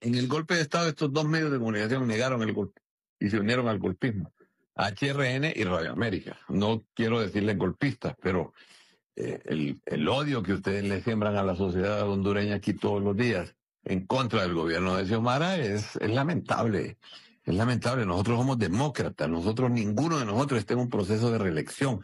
en el golpe de Estado estos dos medios de comunicación negaron el golpe y se unieron al golpismo. HRN y Radio América. No quiero decirles golpistas, pero eh, el, el, odio que ustedes le siembran a la sociedad hondureña aquí todos los días en contra del gobierno de Xiomara es, es lamentable. Es lamentable. Nosotros somos demócratas. Nosotros, ninguno de nosotros está en un proceso de reelección.